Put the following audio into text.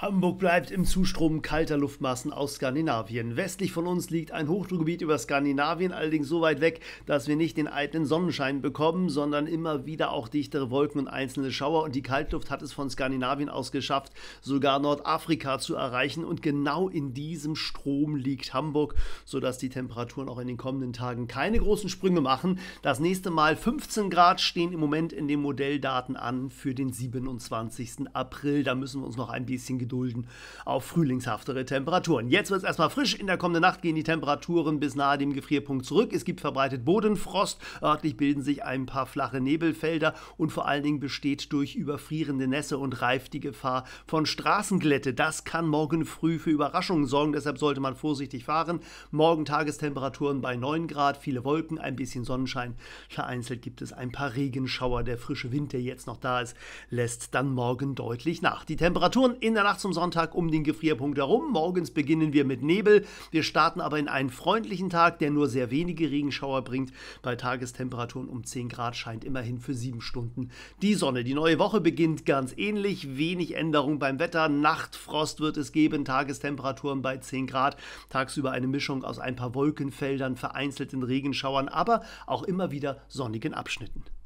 Hamburg bleibt im Zustrom kalter Luftmassen aus Skandinavien. Westlich von uns liegt ein Hochdruckgebiet über Skandinavien, allerdings so weit weg, dass wir nicht den eitlen Sonnenschein bekommen, sondern immer wieder auch dichtere Wolken und einzelne Schauer. Und die Kaltluft hat es von Skandinavien aus geschafft, sogar Nordafrika zu erreichen. Und genau in diesem Strom liegt Hamburg, sodass die Temperaturen auch in den kommenden Tagen keine großen Sprünge machen. Das nächste Mal 15 Grad stehen im Moment in den Modelldaten an für den 27. April. Da müssen wir uns noch ein bisschen gedulden auf frühlingshaftere Temperaturen. Jetzt wird es erstmal frisch. In der kommenden Nacht gehen die Temperaturen bis nahe dem Gefrierpunkt zurück. Es gibt verbreitet Bodenfrost. Örtlich bilden sich ein paar flache Nebelfelder und vor allen Dingen besteht durch überfrierende Nässe und Reif die Gefahr von Straßenglätte. Das kann morgen früh für Überraschungen sorgen. Deshalb sollte man vorsichtig fahren. Morgen Tagestemperaturen bei 9 Grad, viele Wolken, ein bisschen Sonnenschein. Vereinzelt gibt es ein paar Regenschauer. Der frische Wind, der jetzt noch da ist, lässt dann morgen deutlich nach. Die Temperaturen in der Nacht zum Sonntag um den Gefrierpunkt herum. Morgens beginnen wir mit Nebel. Wir starten aber in einen freundlichen Tag, der nur sehr wenige Regenschauer bringt. Bei Tagestemperaturen um 10 Grad scheint immerhin für sieben Stunden die Sonne. Die neue Woche beginnt ganz ähnlich. Wenig Änderung beim Wetter. Nachtfrost wird es geben. Tagestemperaturen bei 10 Grad. Tagsüber eine Mischung aus ein paar Wolkenfeldern, vereinzelten Regenschauern, aber auch immer wieder sonnigen Abschnitten.